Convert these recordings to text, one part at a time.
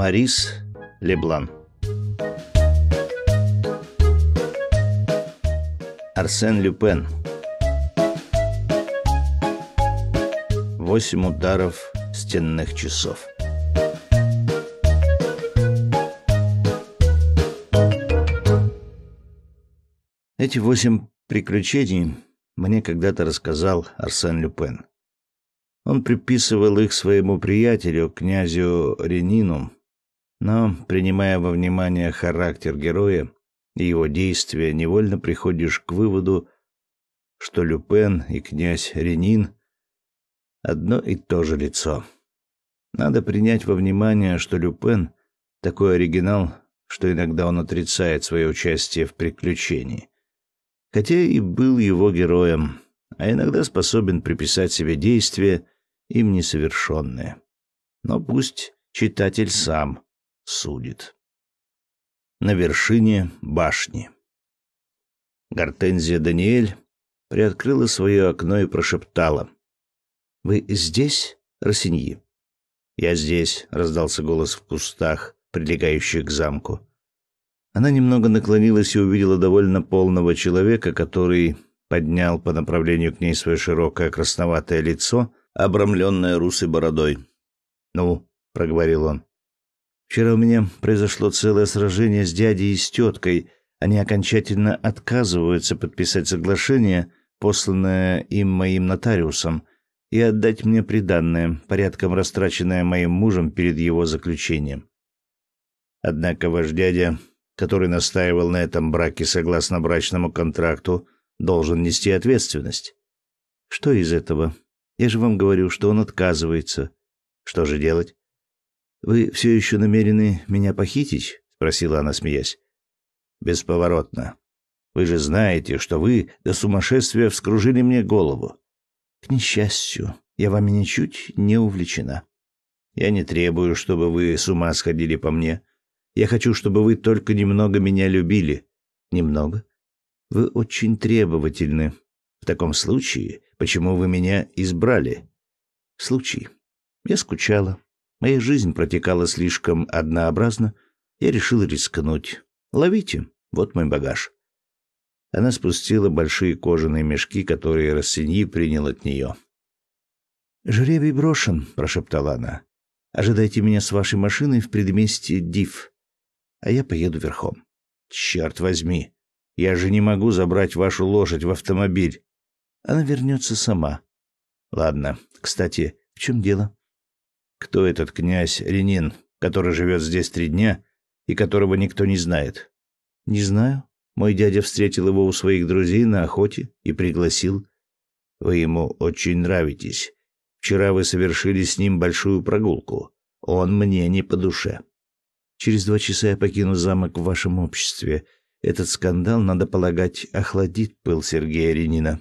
Марис Леблан. Арсен Люпен. Восемь ударов стенных часов. Эти восемь приключений мне когда-то рассказал Арсен Люпен. Он приписывал их своему приятелю, князю Ренину, но, принимая во внимание характер героя и его действия, невольно приходишь к выводу, что Люпен и князь Ренин одно и то же лицо. Надо принять во внимание, что Люпен такой оригинал, что иногда он отрицает свое участие в приключении, хотя и был его героем, а иногда способен приписать себе действия им несовершенные. Но пусть читатель сам судит. На вершине башни. Гортензия Даниэль приоткрыла свое окно и прошептала. «Вы здесь, Росиньи?» «Я здесь», — раздался голос в кустах, прилегающих к замку. Она немного наклонилась и увидела довольно полного человека, который поднял по направлению к ней свое широкое красноватое лицо, обрамленное русой бородой. «Ну», — проговорил он, Вчера у меня произошло целое сражение с дядей и с теткой. Они окончательно отказываются подписать соглашение, посланное им моим нотариусом, и отдать мне приданное, порядком растраченное моим мужем перед его заключением. Однако ваш дядя, который настаивал на этом браке согласно брачному контракту, должен нести ответственность. Что из этого? Я же вам говорю, что он отказывается. Что же делать? Вы все еще намерены меня похитить? спросила она, смеясь. Бесповоротно. Вы же знаете, что вы до сумасшествия вскружили мне голову. К несчастью, я вами ничуть не увлечена. Я не требую, чтобы вы с ума сходили по мне. Я хочу, чтобы вы только немного меня любили. Немного? Вы очень требовательны. В таком случае, почему вы меня избрали? Случай. Я скучала. Моя жизнь протекала слишком однообразно. Я решил рискнуть. Ловите, вот мой багаж. Она спустила большие кожаные мешки, которые Рассеньи принял от нее. «Жребий брошен», — прошептала она. «Ожидайте меня с вашей машиной в предместе Див, а я поеду верхом». «Черт возьми! Я же не могу забрать вашу лошадь в автомобиль!» «Она вернется сама». «Ладно. Кстати, в чем дело?» кто этот князь Ренин, который живет здесь три дня и которого никто не знает? Не знаю. Мой дядя встретил его у своих друзей на охоте и пригласил. Вы ему очень нравитесь. Вчера вы совершили с ним большую прогулку. Он мне не по душе. Через два часа я покину замок в вашем обществе. Этот скандал, надо полагать, охладит пыл Сергея Ренина.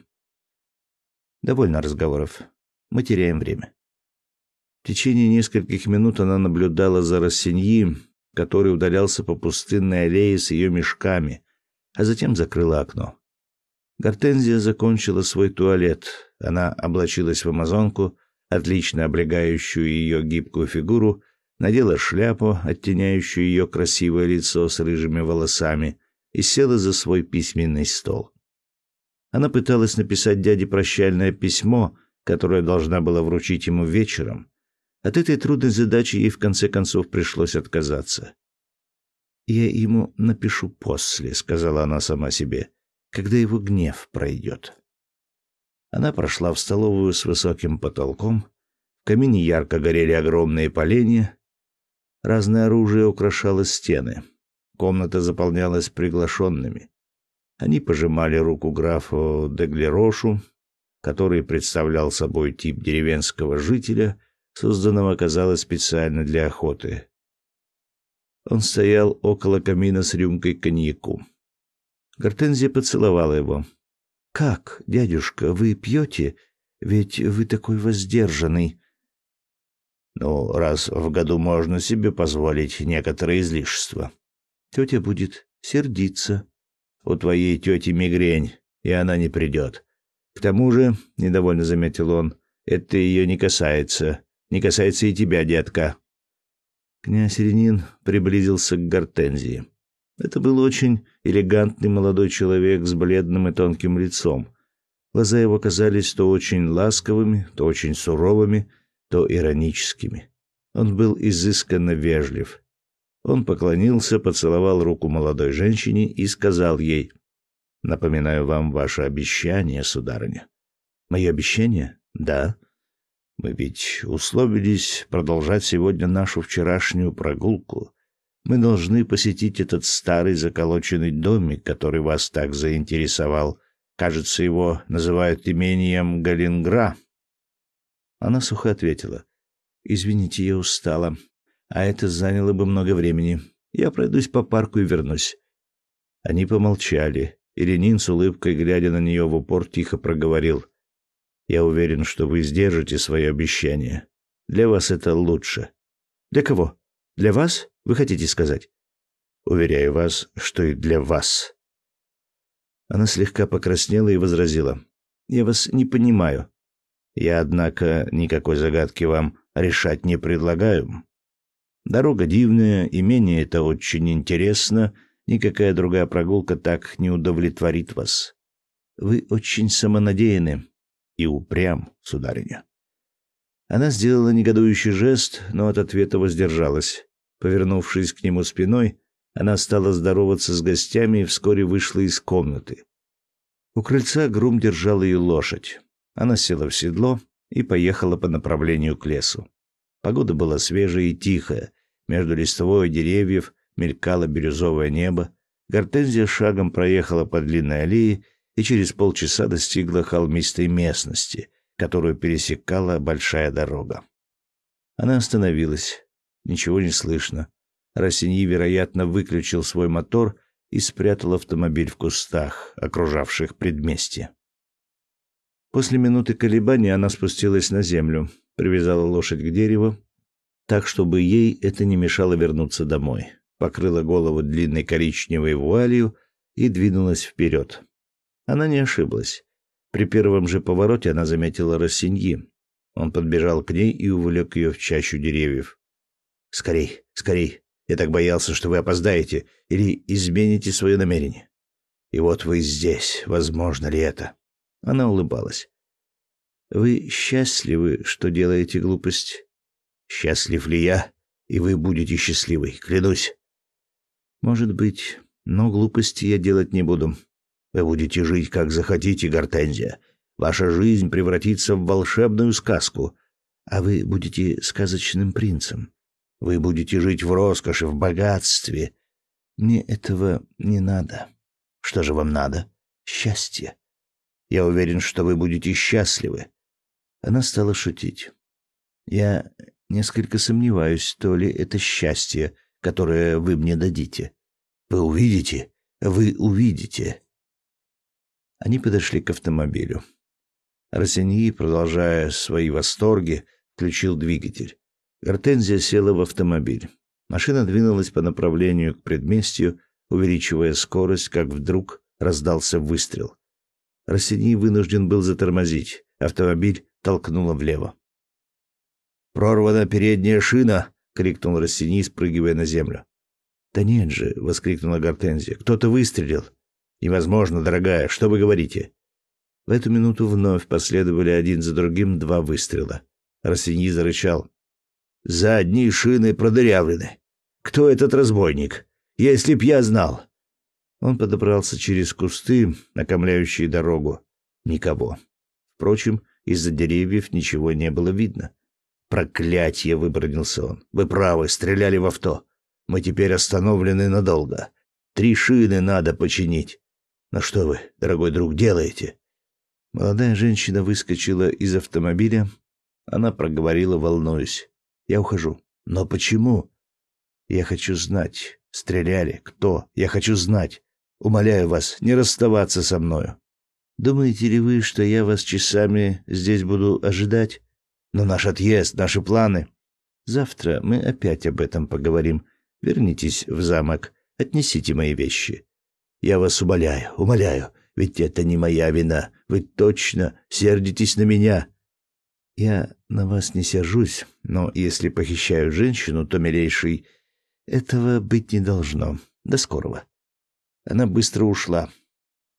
Довольно разговоров. Мы теряем время. В течение нескольких минут она наблюдала за Рассеньи, который удалялся по пустынной аллее с ее мешками, а затем закрыла окно. Гортензия закончила свой туалет. Она облачилась в амазонку, отлично облегающую ее гибкую фигуру, надела шляпу, оттеняющую ее красивое лицо с рыжими волосами, и села за свой письменный стол. Она пыталась написать дяде прощальное письмо, которое должна была вручить ему вечером — от этой трудной задачи ей в конце концов пришлось отказаться. «Я ему напишу после», — сказала она сама себе, — «когда его гнев пройдет». Она прошла в столовую с высоким потолком. В камине ярко горели огромные поленья. Разное оружие украшало стены. Комната заполнялась приглашенными. Они пожимали руку графу Деглерошу, который представлял собой тип деревенского жителя — созданном оказалось специально для охоты. Он стоял около камина с рюмкой коньяку. Гортензия поцеловала его. «Как, дядюшка, вы пьете? Ведь вы такой воздержанный». «Ну, раз в году можно себе позволить некоторые излишества». «Тетя будет сердиться». «У твоей тети мигрень, и она не придет». «К тому же», — недовольно заметил он, — «это ее не касается. Не касается и тебя, детка». Князь Ренин приблизился к Гортензии. Это был очень элегантный молодой человек с бледным и тонким лицом. Глаза его казались то очень ласковыми, то очень суровыми, то ироническими. Он был изысканно вежлив. Он поклонился, поцеловал руку молодой женщине и сказал ей: "Напоминаю вам ваше обещание, сударыня". "Мое обещание?" "Да. Мы ведь условились продолжать сегодня нашу вчерашнюю прогулку. Мы должны посетить этот старый заколоченный домик, который вас так заинтересовал. Кажется, его называют имением Галингра. Она сухо ответила: "Извините, я устала, а это заняло бы много времени. Я пройдусь по парку и вернусь". Они помолчали. Иринин с улыбкой глядя на нее в упор тихо проговорил: я уверен, что вы сдержите свое обещание. Для вас это лучше. Для кого? Для вас, вы хотите сказать? Уверяю вас, что и для вас. Она слегка покраснела и возразила: "Я вас не понимаю. Я однако никакой загадки вам решать не предлагаю. Дорога дивная, имение это очень интересно, никакая другая прогулка так не удовлетворит вас. Вы очень самонадеянны и упрям, сударыня. Она сделала негодующий жест, но от ответа воздержалась. Повернувшись к нему спиной, она стала здороваться с гостями и вскоре вышла из комнаты. У крыльца грум держал ее лошадь. Она села в седло и поехала по направлению к лесу. Погода была свежая и тихая. Между листвой деревьев мелькало бирюзовое небо. Гортензия шагом проехала по длинной аллее и через полчаса достигла холмистой местности, которую пересекала большая дорога. Она остановилась. Ничего не слышно. Рассеньи, вероятно, выключил свой мотор и спрятал автомобиль в кустах, окружавших предместье. После минуты колебаний она спустилась на землю, привязала лошадь к дереву, так, чтобы ей это не мешало вернуться домой, покрыла голову длинной коричневой вуалью и двинулась вперед. Она не ошиблась. При первом же повороте она заметила Рассиньи. Он подбежал к ней и увлек ее в чащу деревьев. «Скорей, скорей! Я так боялся, что вы опоздаете или измените свое намерение. И вот вы здесь. Возможно ли это?» Она улыбалась. «Вы счастливы, что делаете глупость?» «Счастлив ли я? И вы будете счастливой, клянусь!» «Может быть, но глупости я делать не буду. Вы будете жить, как захотите, Гортензия. Ваша жизнь превратится в волшебную сказку, а вы будете сказочным принцем. Вы будете жить в роскоши, в богатстве. Мне этого не надо. Что же вам надо? Счастье. Я уверен, что вы будете счастливы. Она стала шутить. Я несколько сомневаюсь, то ли это счастье, которое вы мне дадите. Вы увидите, вы увидите. Они подошли к автомобилю. Росиньи, продолжая свои восторги, включил двигатель. Гортензия села в автомобиль. Машина двинулась по направлению к предместью, увеличивая скорость, как вдруг раздался выстрел. Росиньи вынужден был затормозить. Автомобиль толкнуло влево. «Прорвана передняя шина!» — крикнул Росиньи, спрыгивая на землю. «Да нет же!» — воскликнула Гортензия. «Кто-то выстрелил!» Невозможно, дорогая, что вы говорите? В эту минуту вновь последовали один за другим два выстрела. Рассеньи зарычал. Задние шины продырявлены. Кто этот разбойник? Если б я знал. Он подобрался через кусты, окомляющие дорогу. Никого. Впрочем, из-за деревьев ничего не было видно. «Проклятье!» — выбронился он. «Вы правы, стреляли в авто. Мы теперь остановлены надолго. Три шины надо починить. «Ну что вы, дорогой друг, делаете?» Молодая женщина выскочила из автомобиля. Она проговорила, волнуясь. «Я ухожу». «Но почему?» «Я хочу знать. Стреляли. Кто? Я хочу знать. Умоляю вас, не расставаться со мною». «Думаете ли вы, что я вас часами здесь буду ожидать?» «Но наш отъезд, наши планы...» «Завтра мы опять об этом поговорим. Вернитесь в замок. Отнесите мои вещи. Я вас умоляю, умоляю, ведь это не моя вина. Вы точно сердитесь на меня. Я на вас не сержусь, но если похищаю женщину, то милейший, этого быть не должно. До скорого. Она быстро ушла.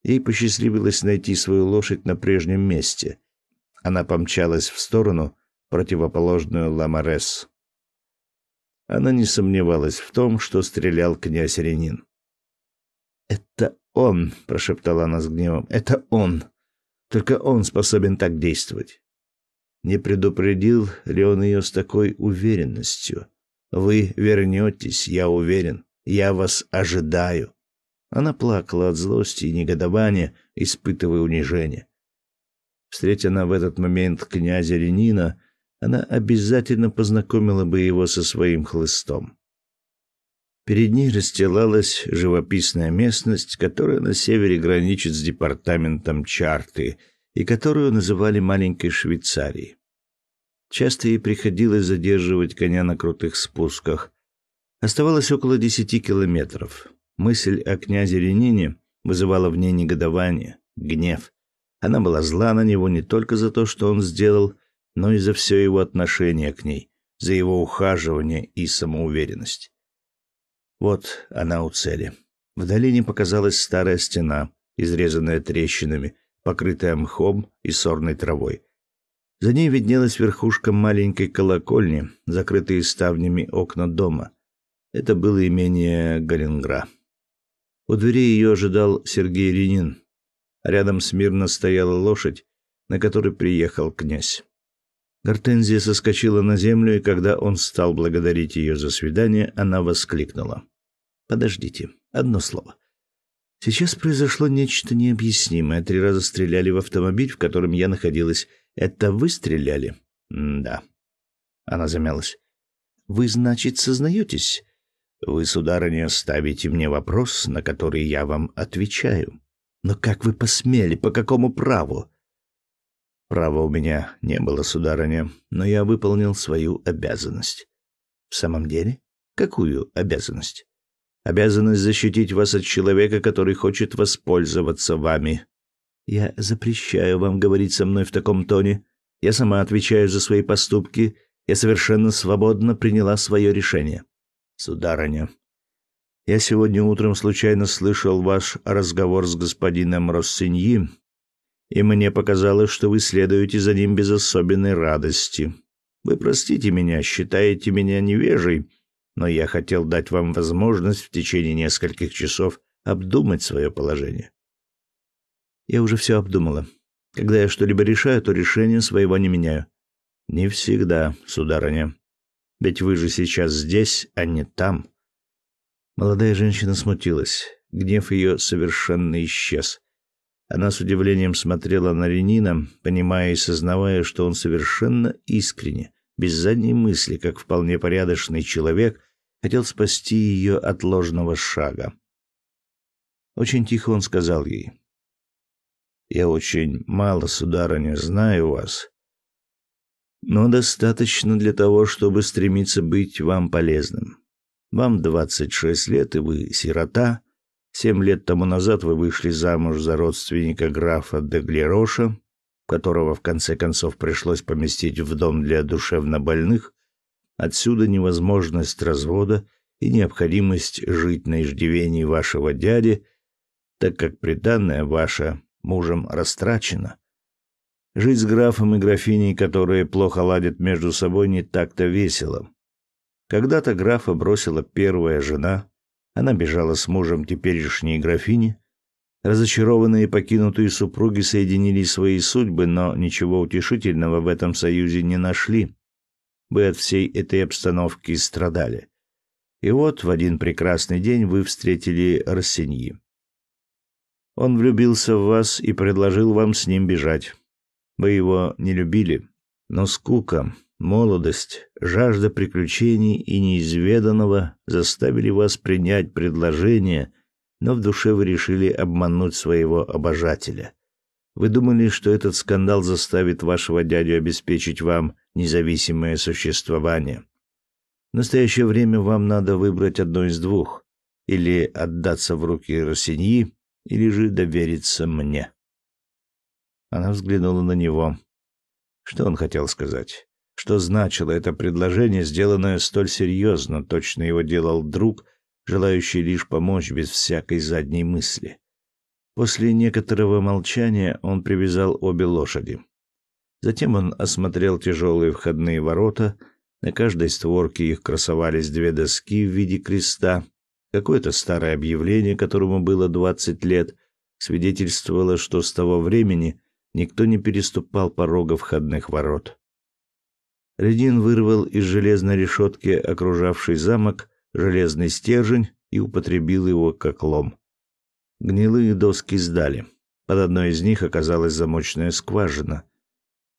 Ей посчастливилось найти свою лошадь на прежнем месте. Она помчалась в сторону, противоположную Ламарес. Она не сомневалась в том, что стрелял князь Ренин. «Это он!» – прошептала она с гневом. «Это он! Только он способен так действовать!» Не предупредил ли он ее с такой уверенностью? «Вы вернетесь, я уверен. Я вас ожидаю!» Она плакала от злости и негодования, испытывая унижение. Встретя она в этот момент князя Ленина, она обязательно познакомила бы его со своим хлыстом. Перед ней расстилалась живописная местность, которая на севере граничит с департаментом Чарты и которую называли маленькой Швейцарией. Часто ей приходилось задерживать коня на крутых спусках. Оставалось около десяти километров. Мысль о князе Ренине вызывала в ней негодование, гнев. Она была зла на него не только за то, что он сделал, но и за все его отношение к ней, за его ухаживание и самоуверенность. Вот она у цели. В долине показалась старая стена, изрезанная трещинами, покрытая мхом и сорной травой. За ней виднелась верхушка маленькой колокольни, закрытые ставнями окна дома. Это было имение Галенгра. У двери ее ожидал Сергей Ренин. Рядом смирно стояла лошадь, на которой приехал князь. Гортензия соскочила на землю, и когда он стал благодарить ее за свидание, она воскликнула: "Подождите, одно слово. Сейчас произошло нечто необъяснимое. Три раза стреляли в автомобиль, в котором я находилась. Это вы стреляли?" "Да." Она замялась. "Вы, значит, сознаетесь? Вы, сударыня, ставите мне вопрос, на который я вам отвечаю. Но как вы посмели, по какому праву?" Права у меня не было, сударыня, но я выполнил свою обязанность. В самом деле? Какую обязанность? Обязанность защитить вас от человека, который хочет воспользоваться вами. Я запрещаю вам говорить со мной в таком тоне. Я сама отвечаю за свои поступки. Я совершенно свободно приняла свое решение. Сударыня, я сегодня утром случайно слышал ваш разговор с господином Россиньи и мне показалось, что вы следуете за ним без особенной радости. Вы простите меня, считаете меня невежей, но я хотел дать вам возможность в течение нескольких часов обдумать свое положение. Я уже все обдумала. Когда я что-либо решаю, то решение своего не меняю. Не всегда, сударыня. Ведь вы же сейчас здесь, а не там. Молодая женщина смутилась. Гнев ее совершенно исчез. Она с удивлением смотрела на Ренина, понимая и сознавая, что он совершенно искренне, без задней мысли, как вполне порядочный человек, хотел спасти ее от ложного шага. Очень тихо он сказал ей. «Я очень мало, сударыня, знаю вас, но достаточно для того, чтобы стремиться быть вам полезным. Вам 26 лет, и вы сирота, Семь лет тому назад вы вышли замуж за родственника графа де Глероша, которого в конце концов пришлось поместить в дом для душевнобольных. Отсюда невозможность развода и необходимость жить на иждивении вашего дяди, так как приданное ваше мужем растрачено. Жить с графом и графиней, которые плохо ладят между собой, не так-то весело. Когда-то графа бросила первая жена, она бежала с мужем теперешней графини. Разочарованные и покинутые супруги соединили свои судьбы, но ничего утешительного в этом союзе не нашли. Вы от всей этой обстановки страдали. И вот в один прекрасный день вы встретили Рассеньи. Он влюбился в вас и предложил вам с ним бежать. Вы его не любили, но скука, Молодость, жажда приключений и неизведанного заставили вас принять предложение, но в душе вы решили обмануть своего обожателя. Вы думали, что этот скандал заставит вашего дядю обеспечить вам независимое существование. В настоящее время вам надо выбрать одно из двух: или отдаться в руки Россиньи, или же довериться мне. Она взглянула на него. Что он хотел сказать? Что значило это предложение, сделанное столь серьезно, точно его делал друг, желающий лишь помочь без всякой задней мысли. После некоторого молчания он привязал обе лошади. Затем он осмотрел тяжелые входные ворота. На каждой створке их красовались две доски в виде креста. Какое-то старое объявление, которому было 20 лет, свидетельствовало, что с того времени никто не переступал порога входных ворот. Редин вырвал из железной решетки, окружавшей замок, железный стержень и употребил его как лом. Гнилые доски сдали. Под одной из них оказалась замочная скважина.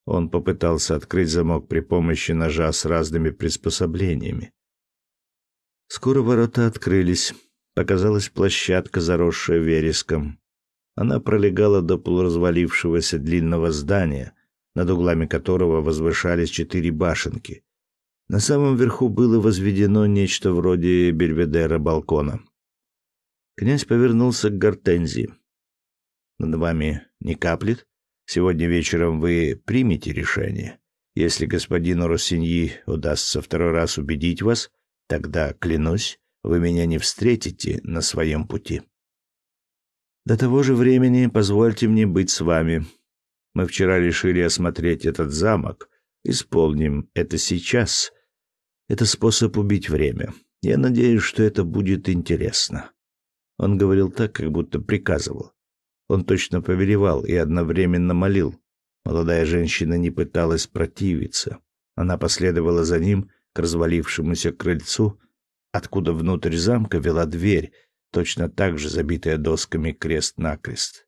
Он попытался открыть замок при помощи ножа с разными приспособлениями. Скоро ворота открылись. Показалась площадка, заросшая вереском. Она пролегала до полуразвалившегося длинного здания, над углами которого возвышались четыре башенки. На самом верху было возведено нечто вроде бельведера-балкона. Князь повернулся к Гортензии. «Над вами не каплет? Сегодня вечером вы примете решение. Если господину Россиньи удастся второй раз убедить вас, тогда, клянусь, вы меня не встретите на своем пути». «До того же времени позвольте мне быть с вами», мы вчера решили осмотреть этот замок. Исполним это сейчас. Это способ убить время. Я надеюсь, что это будет интересно. Он говорил так, как будто приказывал. Он точно повелевал и одновременно молил. Молодая женщина не пыталась противиться. Она последовала за ним к развалившемуся крыльцу, откуда внутрь замка вела дверь, точно так же забитая досками крест-накрест.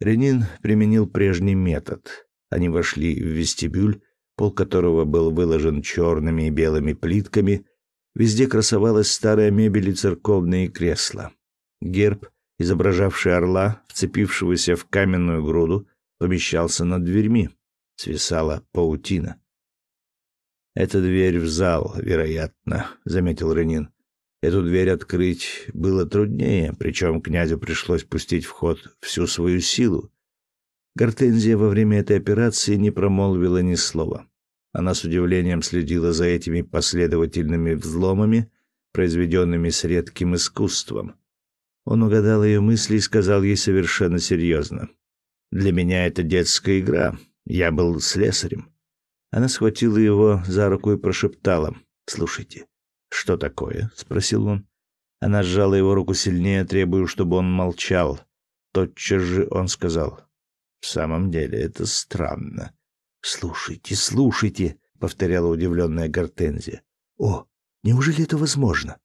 Ренин применил прежний метод. Они вошли в вестибюль, пол которого был выложен черными и белыми плитками. Везде красовалась старая мебель и церковные кресла. Герб, изображавший орла, вцепившегося в каменную груду, помещался над дверьми. Свисала паутина. «Это дверь в зал, вероятно», — заметил Ренин. Эту дверь открыть было труднее, причем князю пришлось пустить в ход всю свою силу. Гортензия во время этой операции не промолвила ни слова. Она с удивлением следила за этими последовательными взломами, произведенными с редким искусством. Он угадал ее мысли и сказал ей совершенно серьезно. «Для меня это детская игра. Я был слесарем». Она схватила его за руку и прошептала. «Слушайте, «Что такое?» — спросил он. Она сжала его руку сильнее, требуя, чтобы он молчал. Тотчас же он сказал. «В самом деле это странно». «Слушайте, слушайте», — повторяла удивленная Гортензия. «О, неужели это возможно?»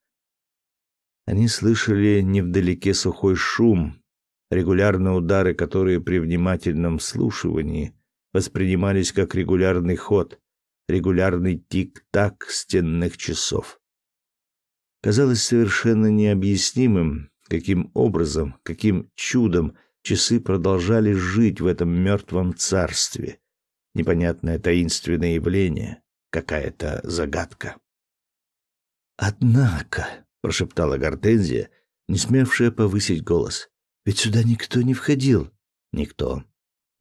Они слышали невдалеке сухой шум, регулярные удары, которые при внимательном слушивании воспринимались как регулярный ход, регулярный тик-так стенных часов. Казалось совершенно необъяснимым, каким образом, каким чудом часы продолжали жить в этом мертвом царстве. Непонятное таинственное явление, какая-то загадка. «Однако», — прошептала Гортензия, не смевшая повысить голос, — «ведь сюда никто не входил». «Никто».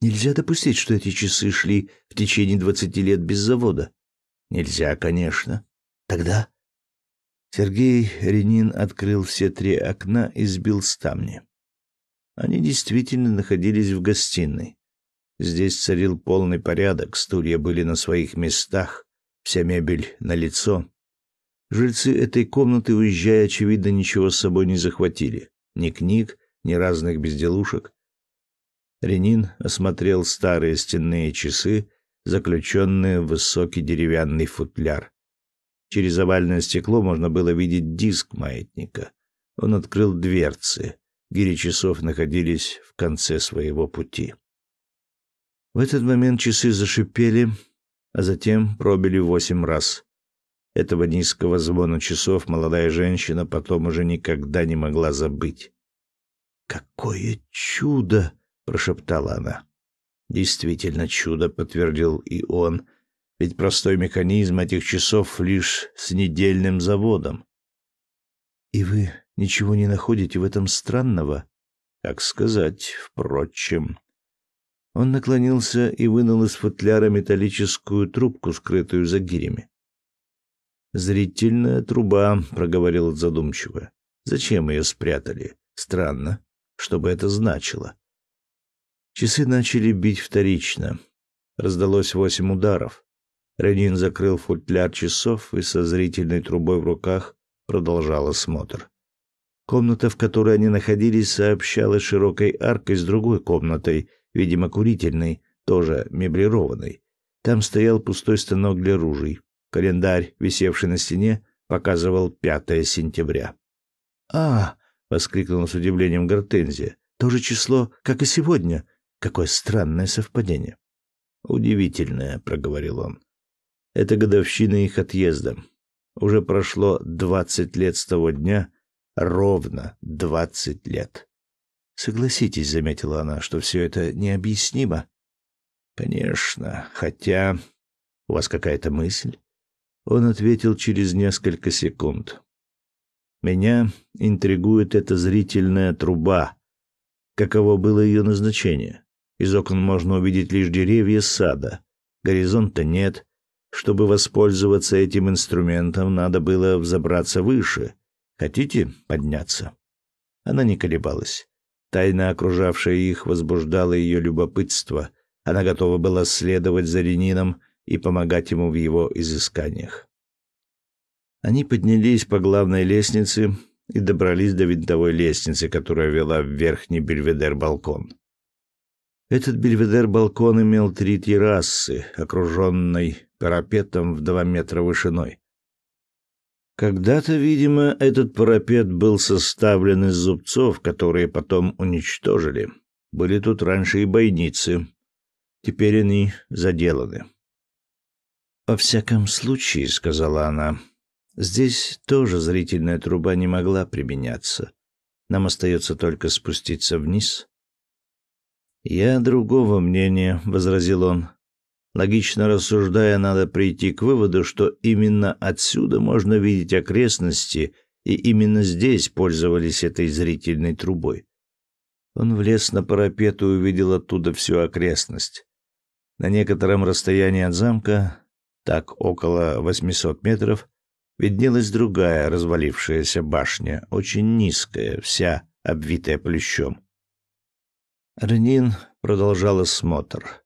«Нельзя допустить, что эти часы шли в течение двадцати лет без завода». «Нельзя, конечно». «Тогда Сергей Ренин открыл все три окна и сбил с Они действительно находились в гостиной. Здесь царил полный порядок, стулья были на своих местах, вся мебель на лицо. Жильцы этой комнаты, уезжая, очевидно, ничего с собой не захватили. Ни книг, ни разных безделушек. Ренин осмотрел старые стенные часы, заключенные в высокий деревянный футляр. Через овальное стекло можно было видеть диск маятника. Он открыл дверцы. Гири часов находились в конце своего пути. В этот момент часы зашипели, а затем пробили восемь раз. Этого низкого звона часов молодая женщина потом уже никогда не могла забыть. «Какое чудо!» — прошептала она. «Действительно чудо!» — подтвердил и он — ведь простой механизм этих часов лишь с недельным заводом. И вы ничего не находите в этом странного? Так сказать, впрочем. Он наклонился и вынул из футляра металлическую трубку, скрытую за гирями. «Зрительная труба», — проговорил задумчиво. «Зачем ее спрятали? Странно. Что бы это значило?» Часы начали бить вторично. Раздалось восемь ударов. Ренин закрыл футляр часов и со зрительной трубой в руках продолжал осмотр. Комната, в которой они находились, сообщала широкой аркой с другой комнатой, видимо, курительной, тоже меблированной. Там стоял пустой станок для ружей. Календарь, висевший на стене, показывал 5 сентября. «А!» — воскликнул с удивлением Гортензия. «То же число, как и сегодня. Какое странное совпадение!» «Удивительное», — проговорил он. Это годовщина их отъезда. Уже прошло двадцать лет с того дня, ровно двадцать лет. Согласитесь, заметила она, что все это необъяснимо. Конечно, хотя у вас какая-то мысль? Он ответил через несколько секунд. Меня интригует эта зрительная труба. Каково было ее назначение? Из окон можно увидеть лишь деревья сада. Горизонта нет, чтобы воспользоваться этим инструментом, надо было взобраться выше. Хотите подняться? Она не колебалась. Тайна, окружавшая их, возбуждала ее любопытство. Она готова была следовать за Ренином и помогать ему в его изысканиях. Они поднялись по главной лестнице и добрались до винтовой лестницы, которая вела в верхний бельведер-балкон. Этот бельведер-балкон имел три террасы, окруженной парапетом в два метра вышиной. Когда-то, видимо, этот парапет был составлен из зубцов, которые потом уничтожили. Были тут раньше и бойницы. Теперь они заделаны. «Во всяком случае», — сказала она, — «здесь тоже зрительная труба не могла применяться. Нам остается только спуститься вниз». «Я другого мнения», — возразил он. Логично рассуждая, надо прийти к выводу, что именно отсюда можно видеть окрестности, и именно здесь пользовались этой зрительной трубой. Он влез на парапет и увидел оттуда всю окрестность. На некотором расстоянии от замка, так около 800 метров, виднелась другая развалившаяся башня, очень низкая, вся обвитая плющом. Рнин продолжал осмотр.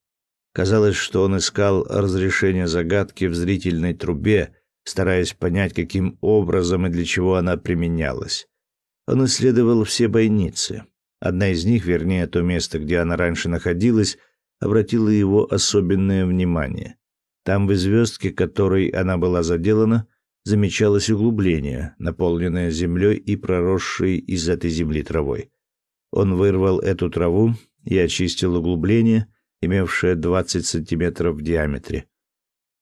Казалось, что он искал разрешение загадки в зрительной трубе, стараясь понять, каким образом и для чего она применялась. Он исследовал все бойницы. Одна из них, вернее, то место, где она раньше находилась, обратила его особенное внимание. Там в звездке, которой она была заделана, замечалось углубление, наполненное землей и проросшей из этой земли травой. Он вырвал эту траву и очистил углубление, имевшее 20 сантиметров в диаметре.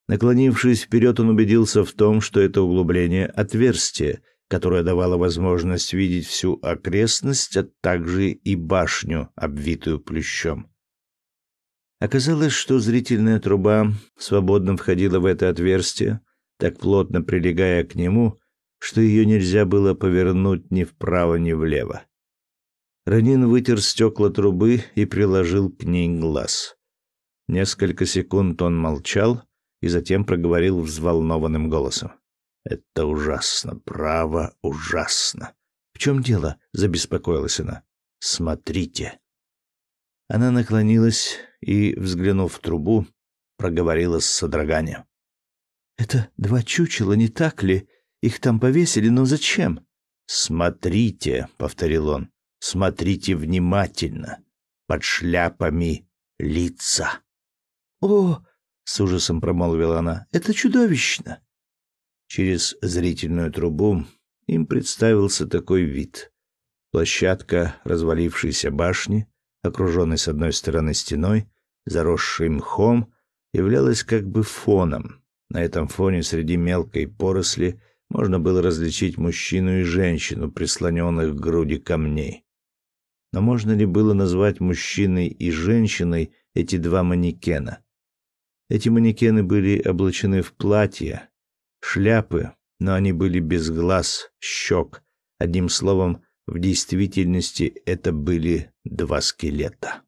Наклонившись вперед, он убедился в том, что это углубление отверстие, которое давало возможность видеть всю окрестность, а также и башню, обвитую плющом. Оказалось, что зрительная труба свободно входила в это отверстие, так плотно прилегая к нему, что ее нельзя было повернуть ни вправо, ни влево. Ранин вытер стекла трубы и приложил к ней глаз. Несколько секунд он молчал и затем проговорил взволнованным голосом. «Это ужасно, право, ужасно!» «В чем дело?» — забеспокоилась она. «Смотрите!» Она наклонилась и, взглянув в трубу, проговорила с содроганием. «Это два чучела, не так ли? Их там повесили, но зачем?» «Смотрите!» — повторил он. Смотрите внимательно. Под шляпами лица. «О!» — с ужасом промолвила она. «Это чудовищно!» Через зрительную трубу им представился такой вид. Площадка развалившейся башни, окруженной с одной стороны стеной, заросшей мхом, являлась как бы фоном. На этом фоне среди мелкой поросли можно было различить мужчину и женщину, прислоненных к груди камней но можно ли было назвать мужчиной и женщиной эти два манекена? Эти манекены были облачены в платья, шляпы, но они были без глаз, щек. Одним словом, в действительности это были два скелета.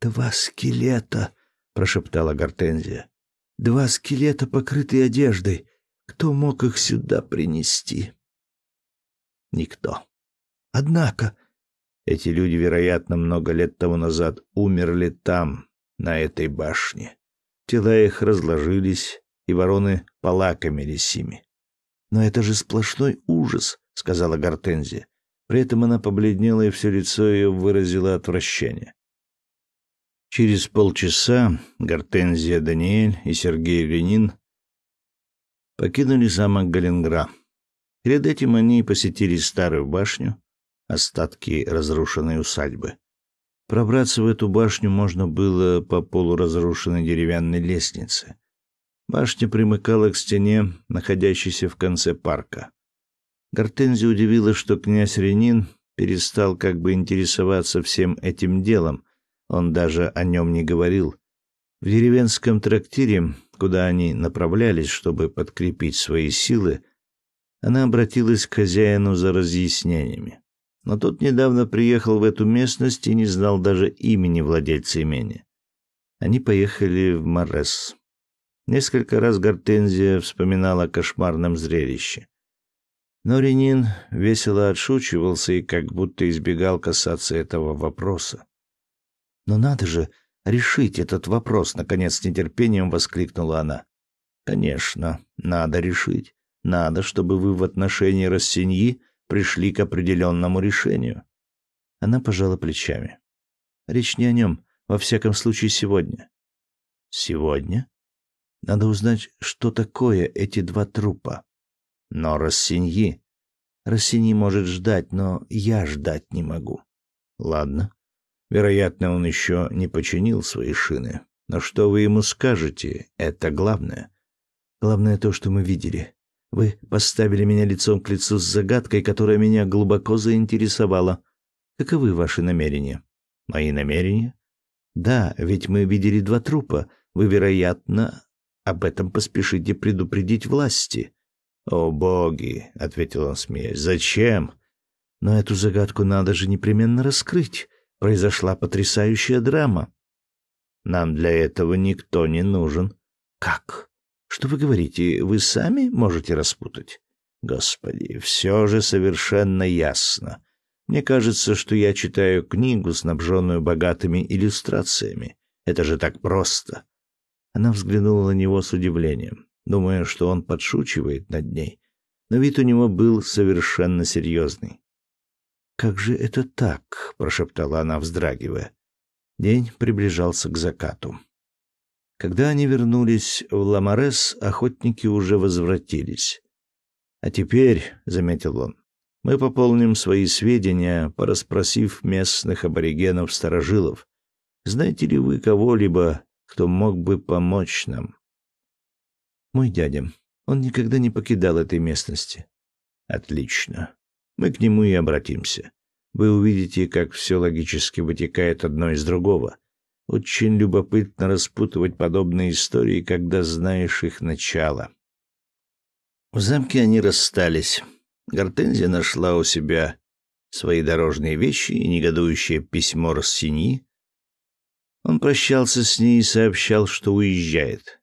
«Два скелета!» — прошептала Гортензия. «Два скелета, покрытые одеждой. Кто мог их сюда принести?» «Никто. Однако...» Эти люди, вероятно, много лет тому назад умерли там, на этой башне. Тела их разложились, и вороны полакомились ими. «Но это же сплошной ужас», — сказала Гортензия. При этом она побледнела, и все лицо ее выразило отвращение. Через полчаса Гортензия Даниэль и Сергей Ленин покинули замок Галенгра. Перед этим они посетили старую башню, остатки разрушенной усадьбы. Пробраться в эту башню можно было по полуразрушенной деревянной лестнице. Башня примыкала к стене, находящейся в конце парка. Гортензи удивила, что князь Ренин перестал как бы интересоваться всем этим делом, он даже о нем не говорил. В деревенском трактире, куда они направлялись, чтобы подкрепить свои силы, она обратилась к хозяину за разъяснениями но тот недавно приехал в эту местность и не знал даже имени владельца имения. Они поехали в Морес. Несколько раз Гортензия вспоминала о кошмарном зрелище. Но Ренин весело отшучивался и как будто избегал касаться этого вопроса. «Но надо же решить этот вопрос!» — наконец с нетерпением воскликнула она. «Конечно, надо решить. Надо, чтобы вы в отношении Рассеньи пришли к определенному решению. Она пожала плечами. Речь не о нем, во всяком случае сегодня. Сегодня? Надо узнать, что такое эти два трупа. Но Рассиньи... Рассиньи может ждать, но я ждать не могу. Ладно. Вероятно, он еще не починил свои шины. Но что вы ему скажете, это главное. Главное то, что мы видели. Вы поставили меня лицом к лицу с загадкой, которая меня глубоко заинтересовала. Каковы ваши намерения? Мои намерения? Да, ведь мы видели два трупа. Вы, вероятно, об этом поспешите предупредить власти. О боги, ответил он смеясь. Зачем? Но эту загадку надо же непременно раскрыть. Произошла потрясающая драма. Нам для этого никто не нужен. Как? Что вы говорите, вы сами можете распутать? Господи, все же совершенно ясно. Мне кажется, что я читаю книгу, снабженную богатыми иллюстрациями. Это же так просто. Она взглянула на него с удивлением, думая, что он подшучивает над ней. Но вид у него был совершенно серьезный. «Как же это так?» — прошептала она, вздрагивая. День приближался к закату. Когда они вернулись в Ламарес, охотники уже возвратились. «А теперь», — заметил он, — «мы пополним свои сведения, пораспросив местных аборигенов-старожилов. Знаете ли вы кого-либо, кто мог бы помочь нам?» «Мой дядя. Он никогда не покидал этой местности». «Отлично. Мы к нему и обратимся. Вы увидите, как все логически вытекает одно из другого». Очень любопытно распутывать подобные истории, когда знаешь их начало. В замке они расстались. Гортензия нашла у себя свои дорожные вещи и негодующее письмо Рассини. Он прощался с ней и сообщал, что уезжает.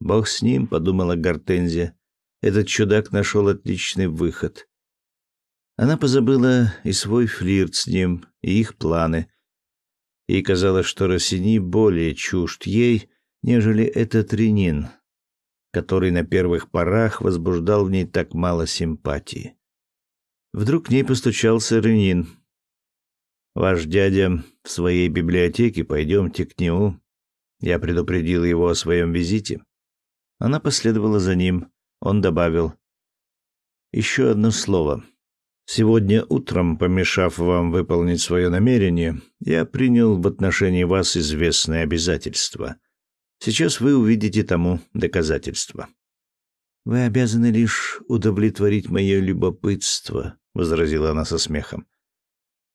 «Бог с ним», — подумала Гортензия. «Этот чудак нашел отличный выход». Она позабыла и свой флирт с ним, и их планы — и казалось, что Рассини более чужд ей, нежели этот Ренин, который на первых порах возбуждал в ней так мало симпатии. Вдруг к ней постучался Ренин. «Ваш дядя в своей библиотеке, пойдемте к нему». Я предупредил его о своем визите. Она последовала за ним. Он добавил. «Еще одно слово. Сегодня утром, помешав вам выполнить свое намерение, я принял в отношении вас известные обязательства. Сейчас вы увидите тому доказательства. Вы обязаны лишь удовлетворить мое любопытство, возразила она со смехом.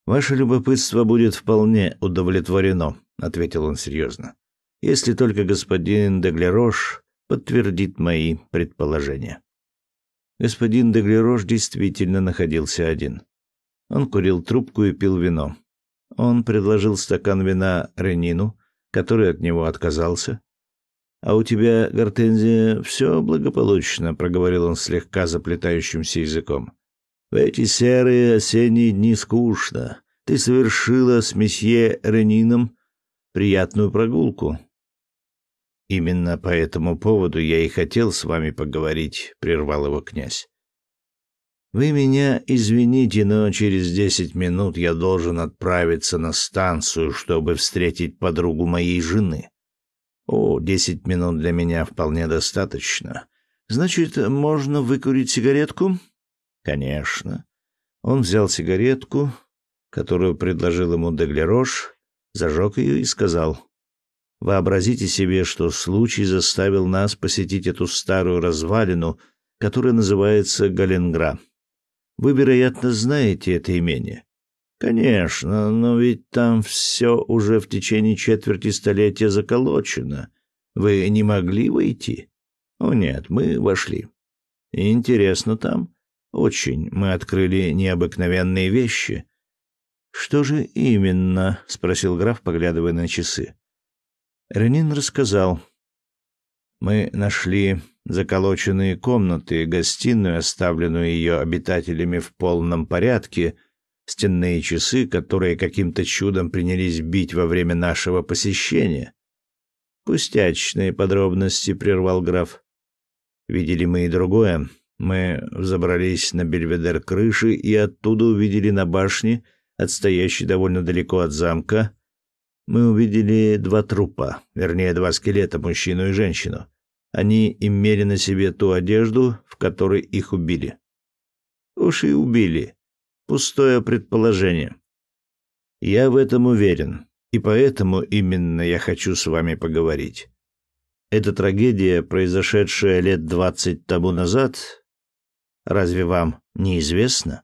Ваше любопытство будет вполне удовлетворено, ответил он серьезно. Если только господин Деглерош подтвердит мои предположения. Господин Деглерош действительно находился один. Он курил трубку и пил вино. Он предложил стакан вина Ренину, который от него отказался. «А у тебя, Гортензия, все благополучно», — проговорил он слегка заплетающимся языком. «В эти серые осенние дни скучно. Ты совершила с месье Ренином приятную прогулку. Именно по этому поводу я и хотел с вами поговорить, прервал его князь. Вы меня извините, но через десять минут я должен отправиться на станцию, чтобы встретить подругу моей жены. О, десять минут для меня вполне достаточно. Значит, можно выкурить сигаретку? Конечно. Он взял сигаретку, которую предложил ему Деглерош, зажег ее и сказал: Вообразите себе, что случай заставил нас посетить эту старую развалину, которая называется Галенгра. Вы, вероятно, знаете это имение. Конечно, но ведь там все уже в течение четверти столетия заколочено. Вы не могли войти? О нет, мы вошли. Интересно там. Очень. Мы открыли необыкновенные вещи. Что же именно? спросил граф, поглядывая на часы. Ренин рассказал. «Мы нашли заколоченные комнаты, гостиную, оставленную ее обитателями в полном порядке, стенные часы, которые каким-то чудом принялись бить во время нашего посещения». «Пустячные подробности», — прервал граф. «Видели мы и другое. Мы взобрались на бельведер крыши и оттуда увидели на башне, отстоящей довольно далеко от замка, — мы увидели два трупа, вернее, два скелета, мужчину и женщину. Они имели на себе ту одежду, в которой их убили. Уж и убили. Пустое предположение. Я в этом уверен, и поэтому именно я хочу с вами поговорить. Эта трагедия, произошедшая лет двадцать тому назад, разве вам неизвестна?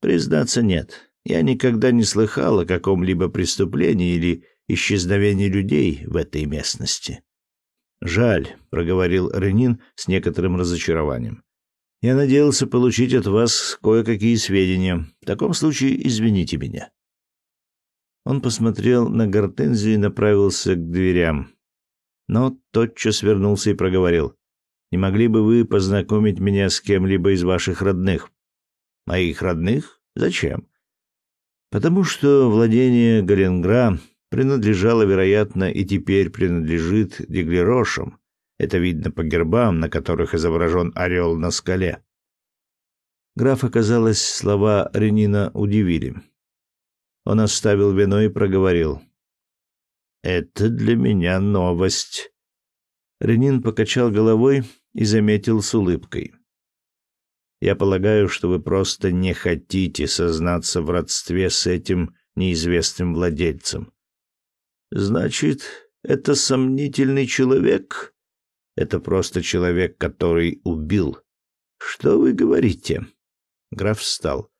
Признаться, нет. Я никогда не слыхал о каком-либо преступлении или исчезновении людей в этой местности. «Жаль», — проговорил Ренин с некоторым разочарованием. «Я надеялся получить от вас кое-какие сведения. В таком случае извините меня». Он посмотрел на Гортензию и направился к дверям. Но тотчас вернулся и проговорил. «Не могли бы вы познакомить меня с кем-либо из ваших родных?» «Моих родных? Зачем? Потому что владение Галенгра принадлежало, вероятно, и теперь принадлежит Деглерошам. Это видно по гербам, на которых изображен орел на скале. Граф, оказалось, слова Ренина удивили. Он оставил вино и проговорил. «Это для меня новость». Ренин покачал головой и заметил с улыбкой. Я полагаю, что вы просто не хотите сознаться в родстве с этим неизвестным владельцем. Значит, это сомнительный человек? Это просто человек, который убил. Что вы говорите? Граф встал.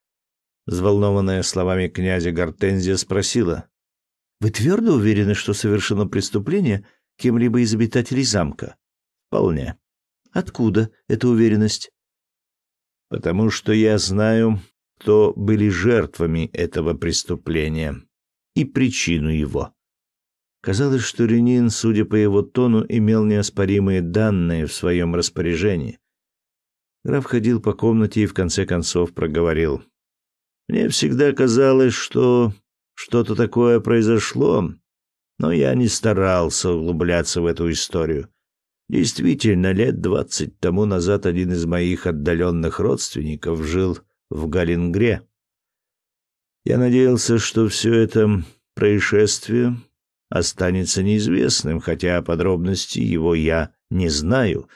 Взволнованная словами князя Гортензия спросила. «Вы твердо уверены, что совершено преступление кем-либо из обитателей замка?» «Вполне». «Откуда эта уверенность?» потому что я знаю, кто были жертвами этого преступления и причину его. Казалось, что Ренин, судя по его тону, имел неоспоримые данные в своем распоряжении. Граф ходил по комнате и в конце концов проговорил. «Мне всегда казалось, что что-то такое произошло, но я не старался углубляться в эту историю. Действительно, лет двадцать тому назад один из моих отдаленных родственников жил в Галингре. Я надеялся, что все это происшествие останется неизвестным, хотя подробности его я не знаю.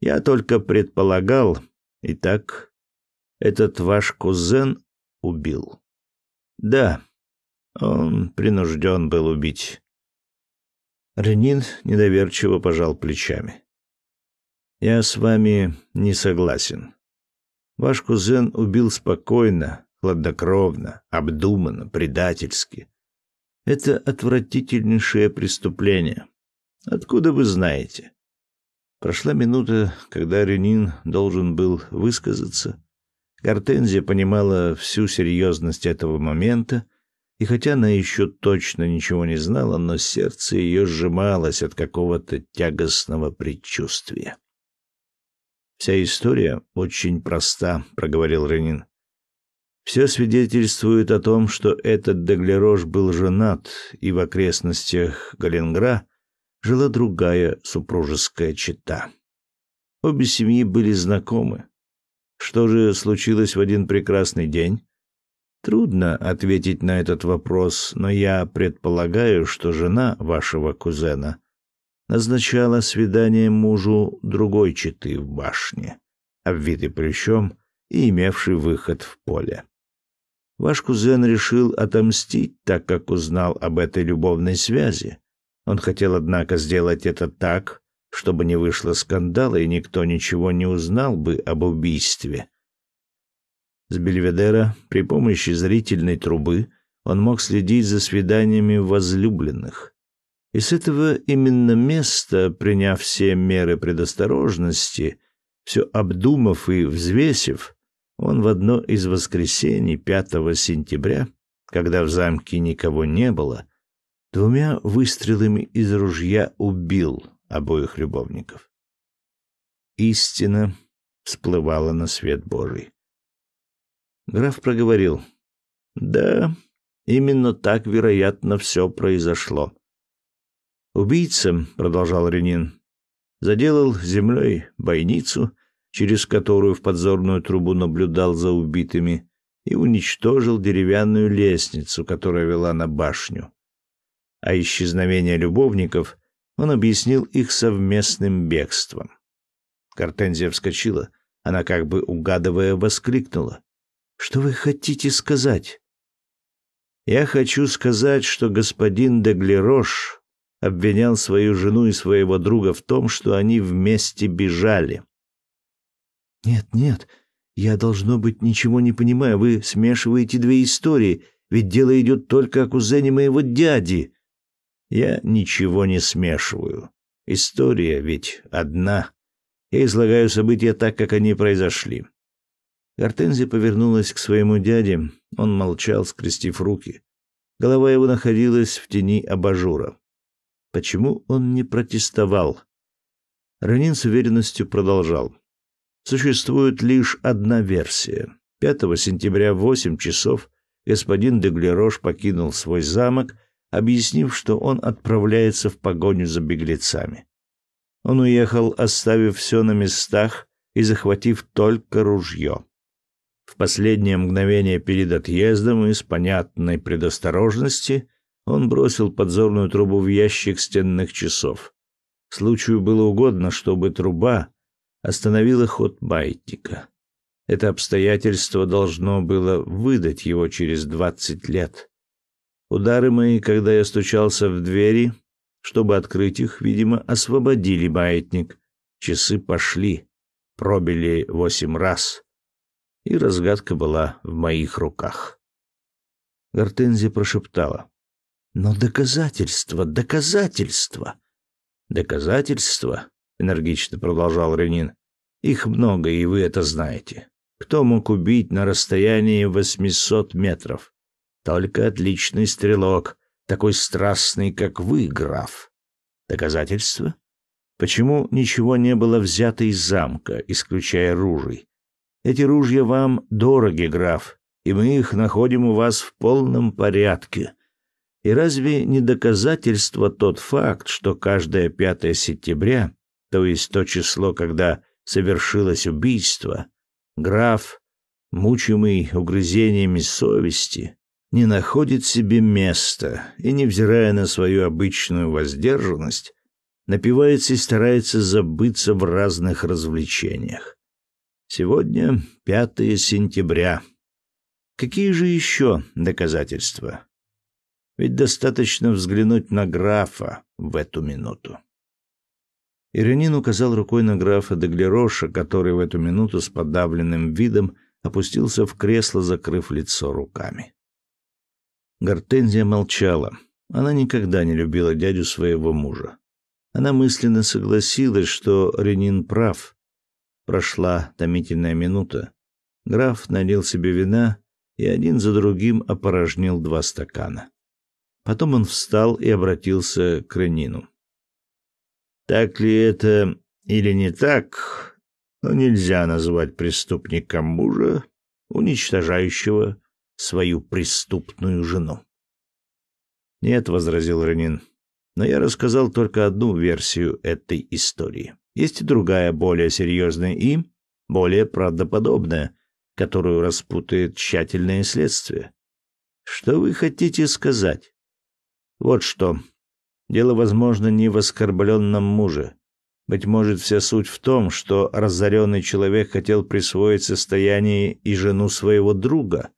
Я только предполагал. Итак, этот ваш кузен убил. Да, он принужден был убить. Ренин недоверчиво пожал плечами. «Я с вами не согласен. Ваш кузен убил спокойно, хладнокровно, обдуманно, предательски. Это отвратительнейшее преступление. Откуда вы знаете?» Прошла минута, когда Ренин должен был высказаться. Гортензия понимала всю серьезность этого момента, и хотя она еще точно ничего не знала, но сердце ее сжималось от какого-то тягостного предчувствия. «Вся история очень проста», — проговорил Ренин. «Все свидетельствует о том, что этот Деглерош был женат, и в окрестностях Галенгра жила другая супружеская чета. Обе семьи были знакомы. Что же случилось в один прекрасный день?» Трудно ответить на этот вопрос, но я предполагаю, что жена вашего кузена назначала свидание мужу другой четы в башне, обвитой плечом и имевшей выход в поле. Ваш кузен решил отомстить, так как узнал об этой любовной связи. Он хотел, однако, сделать это так, чтобы не вышло скандала и никто ничего не узнал бы об убийстве, с Бельведера при помощи зрительной трубы он мог следить за свиданиями возлюбленных. И с этого именно места, приняв все меры предосторожности, все обдумав и взвесив, он в одно из воскресений 5 сентября, когда в замке никого не было, двумя выстрелами из ружья убил обоих любовников. Истина всплывала на свет Божий. Граф проговорил. Да, именно так, вероятно, все произошло. Убийца, продолжал Ренин, заделал землей бойницу, через которую в подзорную трубу наблюдал за убитыми, и уничтожил деревянную лестницу, которая вела на башню. А исчезновение любовников он объяснил их совместным бегством. Кортензия вскочила, она как бы угадывая воскликнула. Что вы хотите сказать? Я хочу сказать, что господин Деглерош обвинял свою жену и своего друга в том, что они вместе бежали. Нет, нет. Я должно быть ничего не понимаю. Вы смешиваете две истории, ведь дело идет только о кузене моего дяди. Я ничего не смешиваю. История ведь одна. Я излагаю события так, как они произошли. Гортензия повернулась к своему дяде. Он молчал, скрестив руки. Голова его находилась в тени абажура. Почему он не протестовал? Ранин с уверенностью продолжал. Существует лишь одна версия. 5 сентября в 8 часов господин Деглерош покинул свой замок, объяснив, что он отправляется в погоню за беглецами. Он уехал, оставив все на местах и захватив только ружье. В последнее мгновение перед отъездом из понятной предосторожности он бросил подзорную трубу в ящик стенных часов. Случаю было угодно, чтобы труба остановила ход байтика. Это обстоятельство должно было выдать его через двадцать лет. Удары мои, когда я стучался в двери, чтобы открыть их, видимо, освободили маятник. Часы пошли, пробили восемь раз и разгадка была в моих руках. Гортензия прошептала. «Но доказательства, доказательства!» «Доказательства?» — энергично продолжал Ренин. «Их много, и вы это знаете. Кто мог убить на расстоянии 800 метров? Только отличный стрелок, такой страстный, как вы, граф. Доказательства? Почему ничего не было взято из замка, исключая ружей? Эти ружья вам дороги, граф, и мы их находим у вас в полном порядке. И разве не доказательство тот факт, что каждое 5 сентября, то есть то число, когда совершилось убийство, граф, мучимый угрызениями совести, не находит себе места и, невзирая на свою обычную воздержанность, напивается и старается забыться в разных развлечениях. Сегодня 5 сентября. Какие же еще доказательства? Ведь достаточно взглянуть на графа в эту минуту. Иронин указал рукой на графа Деглероша, который в эту минуту с подавленным видом опустился в кресло, закрыв лицо руками. Гортензия молчала. Она никогда не любила дядю своего мужа. Она мысленно согласилась, что Ренин прав, Прошла томительная минута. Граф налил себе вина и один за другим опорожнил два стакана. Потом он встал и обратился к Ренину. Так ли это или не так, но нельзя назвать преступником мужа, уничтожающего свою преступную жену. «Нет», — возразил Ренин, — «но я рассказал только одну версию этой истории». Есть и другая, более серьезная и более правдоподобная, которую распутает тщательное следствие. Что вы хотите сказать? Вот что. Дело, возможно, не в оскорбленном муже. Быть может, вся суть в том, что разоренный человек хотел присвоить состояние и жену своего друга.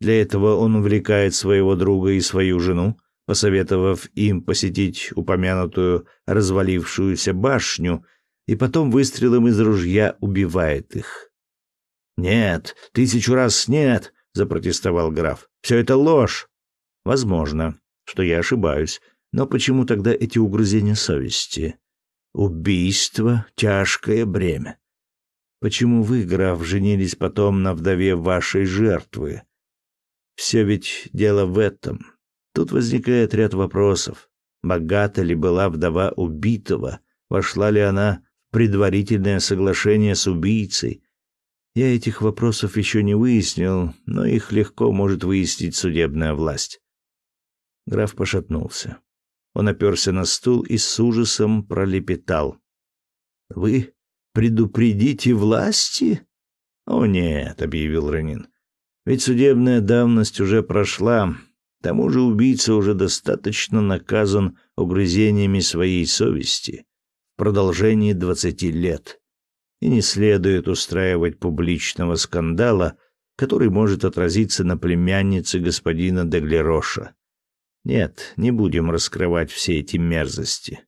Для этого он увлекает своего друга и свою жену, посоветовав им посетить упомянутую развалившуюся башню – и потом выстрелом из ружья убивает их. «Нет, тысячу раз нет!» — запротестовал граф. «Все это ложь!» «Возможно, что я ошибаюсь, но почему тогда эти угрызения совести?» «Убийство — тяжкое бремя. Почему вы, граф, женились потом на вдове вашей жертвы? Все ведь дело в этом. Тут возникает ряд вопросов. Богата ли была вдова убитого? Вошла ли она предварительное соглашение с убийцей. Я этих вопросов еще не выяснил, но их легко может выяснить судебная власть. Граф пошатнулся. Он оперся на стул и с ужасом пролепетал. «Вы предупредите власти?» «О нет», — объявил Ранин. «Ведь судебная давность уже прошла. К тому же убийца уже достаточно наказан угрызениями своей совести продолжении 20 лет. И не следует устраивать публичного скандала, который может отразиться на племяннице господина Деглероша. Нет, не будем раскрывать все эти мерзости.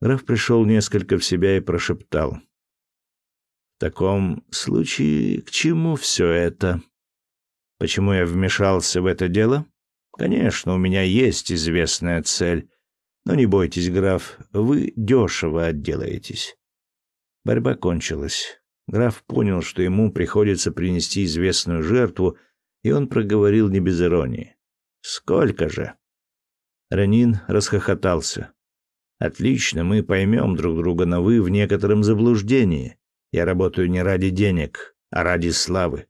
Граф пришел несколько в себя и прошептал. «В таком случае к чему все это? Почему я вмешался в это дело? Конечно, у меня есть известная цель, но не бойтесь, граф, вы дешево отделаетесь. Борьба кончилась. Граф понял, что ему приходится принести известную жертву, и он проговорил не без иронии. «Сколько же?» Ранин расхохотался. «Отлично, мы поймем друг друга, на вы в некотором заблуждении. Я работаю не ради денег, а ради славы.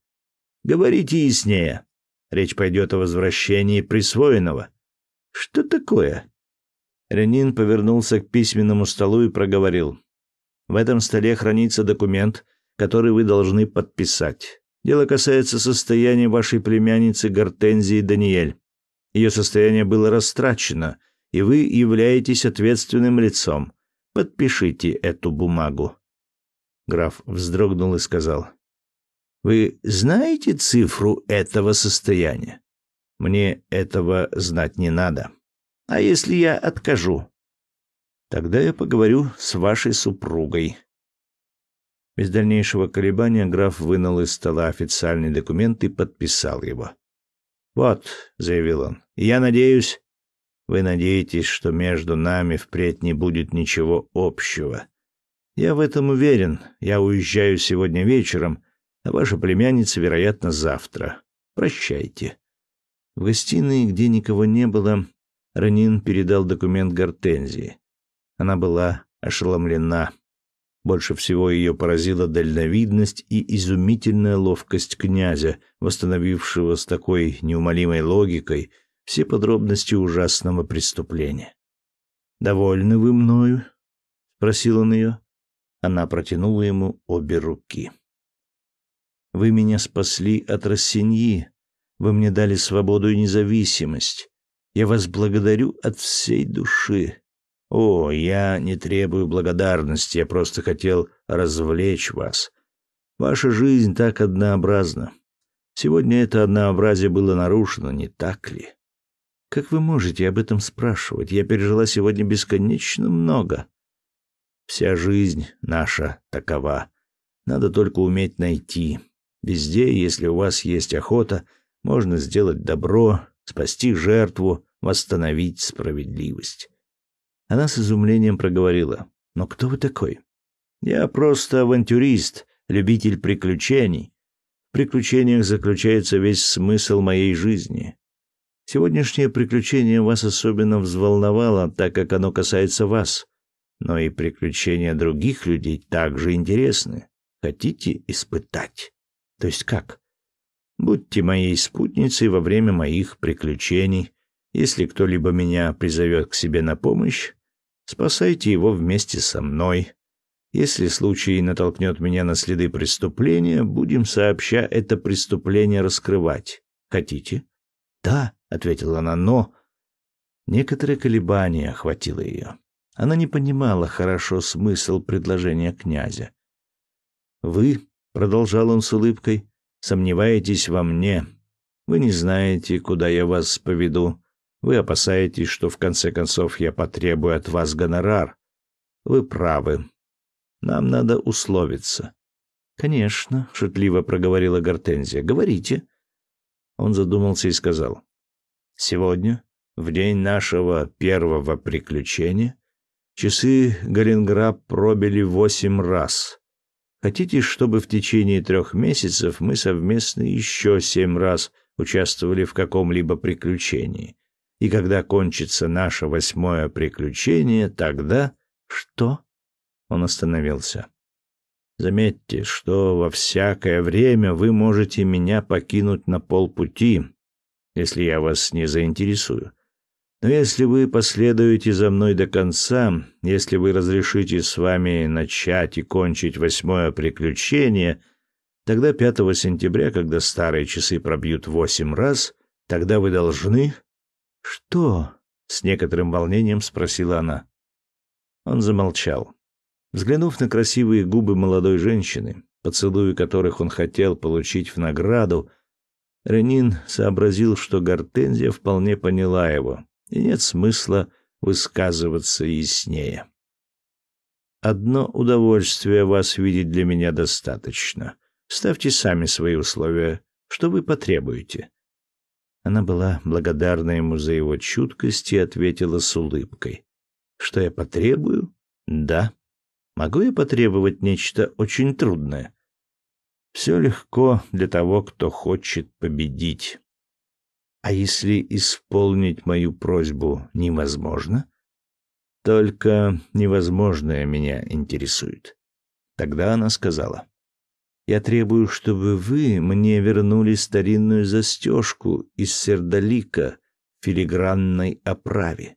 Говорите яснее. Речь пойдет о возвращении присвоенного. Что такое Ренин повернулся к письменному столу и проговорил: "В этом столе хранится документ, который вы должны подписать. Дело касается состояния вашей племянницы Гортензии Даниэль. Ее состояние было растрачено, и вы являетесь ответственным лицом. Подпишите эту бумагу". Граф вздрогнул и сказал: "Вы знаете цифру этого состояния? Мне этого знать не надо". А если я откажу? Тогда я поговорю с вашей супругой. Без дальнейшего колебания граф вынул из стола официальный документ и подписал его. "Вот", заявил он. "Я надеюсь, вы надеетесь, что между нами впредь не будет ничего общего. Я в этом уверен. Я уезжаю сегодня вечером, а ваша племянница, вероятно, завтра. Прощайте". В гостиной, где никого не было, Ранин передал документ Гортензии. Она была ошеломлена. Больше всего ее поразила дальновидность и изумительная ловкость князя, восстановившего с такой неумолимой логикой все подробности ужасного преступления. «Довольны вы мною?» — спросил он ее. Она протянула ему обе руки. «Вы меня спасли от Рассеньи. Вы мне дали свободу и независимость. Я вас благодарю от всей души. О, я не требую благодарности, я просто хотел развлечь вас. Ваша жизнь так однообразна. Сегодня это однообразие было нарушено, не так ли? Как вы можете об этом спрашивать? Я пережила сегодня бесконечно много. Вся жизнь наша такова. Надо только уметь найти. Везде, если у вас есть охота, можно сделать добро, спасти жертву, восстановить справедливость. Она с изумлением проговорила: "Но кто вы такой?" "Я просто авантюрист, любитель приключений. В приключениях заключается весь смысл моей жизни. Сегодняшнее приключение вас особенно взволновало, так как оно касается вас, но и приключения других людей также интересны. Хотите испытать?" "То есть как?" Будьте моей спутницей во время моих приключений. Если кто-либо меня призовет к себе на помощь, спасайте его вместе со мной. Если случай натолкнет меня на следы преступления, будем сообща это преступление раскрывать. Хотите? Да, ответила она, но некоторое колебание охватило ее. Она не понимала хорошо смысл предложения князя. Вы, продолжал он с улыбкой, сомневаетесь во мне. Вы не знаете, куда я вас поведу. Вы опасаетесь, что в конце концов я потребую от вас гонорар. Вы правы. Нам надо условиться. Конечно, шутливо проговорила Гортензия. Говорите. Он задумался и сказал: Сегодня, в день нашего первого приключения, часы Галенграб пробили восемь раз. Хотите, чтобы в течение трех месяцев мы совместно еще семь раз участвовали в каком-либо приключении? И когда кончится наше восьмое приключение, тогда что? Он остановился. Заметьте, что во всякое время вы можете меня покинуть на полпути, если я вас не заинтересую. Но если вы последуете за мной до конца, если вы разрешите с вами начать и кончить восьмое приключение, тогда 5 сентября, когда старые часы пробьют восемь раз, тогда вы должны... Что? С некоторым волнением спросила она. Он замолчал. Взглянув на красивые губы молодой женщины, поцелуи которых он хотел получить в награду, Ренин сообразил, что Гортензия вполне поняла его и нет смысла высказываться яснее. Одно удовольствие вас видеть для меня достаточно. Ставьте сами свои условия, что вы потребуете. Она была благодарна ему за его чуткость и ответила с улыбкой. Что я потребую? Да. Могу я потребовать нечто очень трудное? Все легко для того, кто хочет победить. А если исполнить мою просьбу невозможно? Только невозможное меня интересует. Тогда она сказала: "Я требую, чтобы вы мне вернули старинную застежку из сердолика в филигранной оправе.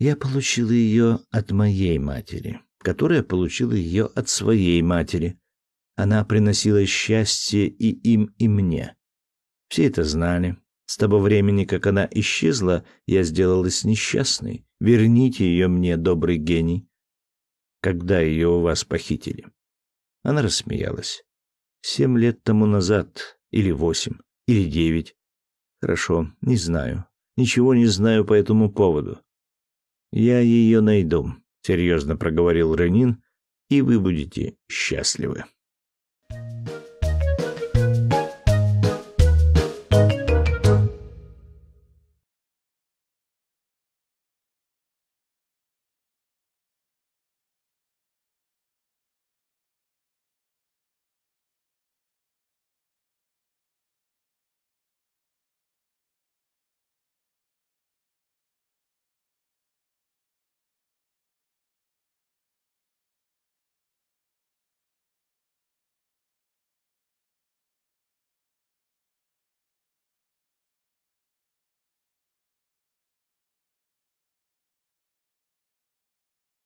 Я получила ее от моей матери, которая получила ее от своей матери. Она приносила счастье и им, и мне. Все это знали, с того времени, как она исчезла, я сделалась несчастной. Верните ее мне, добрый гений. Когда ее у вас похитили?» Она рассмеялась. «Семь лет тому назад, или восемь, или девять. Хорошо, не знаю. Ничего не знаю по этому поводу. Я ее найду», — серьезно проговорил Ренин, — «и вы будете счастливы».